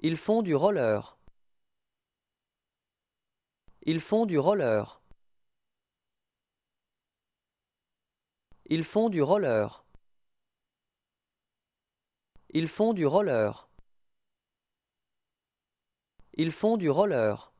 Ils font du roller. Ils font du roller. Ils font du roller. Ils font du roller. Ils font du roller.